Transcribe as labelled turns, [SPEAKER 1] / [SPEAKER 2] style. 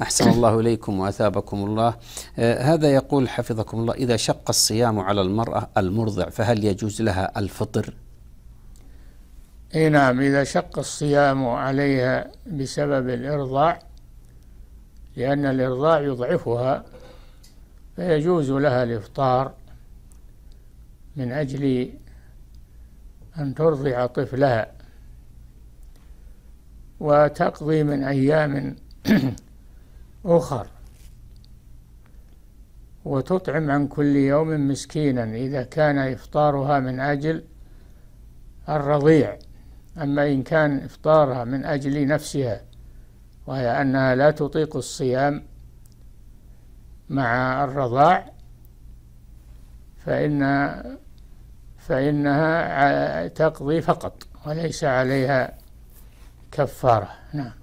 [SPEAKER 1] أحسن الله إليكم وأثابكم الله آه هذا يقول حفظكم الله إذا شق الصيام على المرأة المرضع فهل يجوز لها الفطر
[SPEAKER 2] اي نعم اذا شق الصيام عليها بسبب الارضاع لان الارضاع يضعفها فيجوز لها الافطار من اجل ان ترضع طفلها وتقضي من ايام أخر وتطعم عن كل يوم مسكينا إذا كان إفطارها من أجل الرضيع أما إن كان إفطارها من أجل نفسها وهي أنها لا تطيق الصيام مع الرضاع فإن فإنها تقضي فقط وليس عليها كفارة نعم